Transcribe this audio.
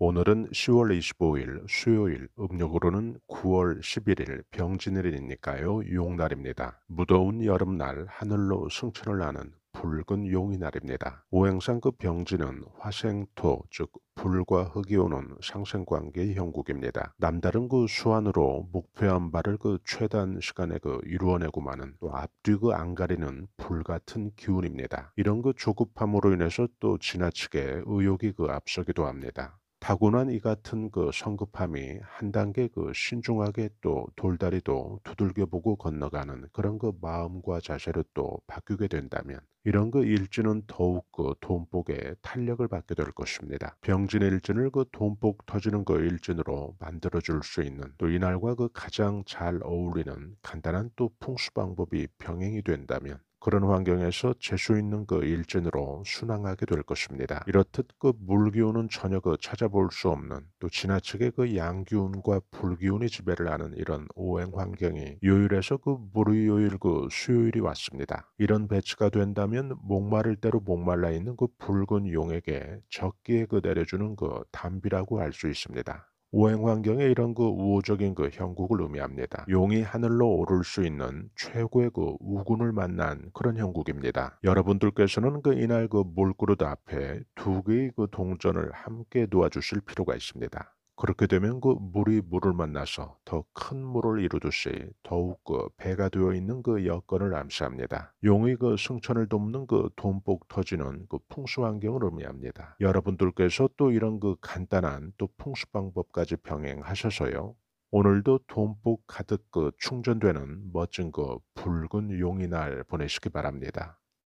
오늘은 10월 25일 수요일 음력으로는 9월 11일 병진내일이니까요 용날입니다. 무더운 여름날 하늘로 승천을 하는 붉은 용이 날입니다. 오행상급 그 병진은 화생토 즉 불과 흙이 오는 상생관계 의 형국입니다. 남다른 그 수완으로 목표한 바를 그 최단 시간에 그 이루어내고 마는 또 앞뒤 그 안가리는 불같은 기운입니다. 이런 그 조급함으로 인해서 또 지나치게 의욕이 그 앞서기도 합니다. 타고난 이 같은 그 성급함이 한 단계 그 신중하게 또 돌다리도 두들겨 보고 건너가는 그런 그 마음과 자세로 또 바뀌게 된다면 이런 그 일진은 더욱 그 돈복에 탄력을 받게 될 것입니다. 병진 의 일진을 그 돈복 터지는 그 일진으로 만들어 줄 수 있는 또 이날과 그 가장 잘 어울리는 간단한 또 풍수 방법이 병행이 된다면 그런 환경에서 재수 있는 그 일진으로 순항하게 될 것입니다. 이렇듯 그 물기운은 전혀 그 찾아볼 수 없는 또 지나치게 그 양기운과 불기운이 지배를 하는 이런 오행 환경이 요일에서 그 물의 요일그 수요일이 왔습니다. 이런 배치가 된다면 목마를 대로 목말라 있는 그 붉은 용에게 적기에 그 내려주는 그 담비라고 할 수 있습니다. 오행환경에 이런 그 우호적인 그 형국을 의미합니다. 용이 하늘로 오를 수 있는 최고의 그 우군을 만난 그런 형국입니다. 여러분들께서는 그 이날 그 물그릇 앞에 두 개의 그 동전을 함께 놓아주실 필요가 있습니다. 그렇게 되면 그 물이 물을 만나서 더 큰 물을 이루듯이 더욱 그 배가 되어 있는 그 여건을 암시합니다. 용의 그 승천을 돕는 그 돈복 터지는 그 풍수 환경을 의미합니다. 여러분들께서 또 이런 그 간단한 또 풍수 방법까지 병행하셔서요. 오늘도 돈복 가득 그 충전되는 멋진 그 붉은 용이 날 보내시기 바랍니다.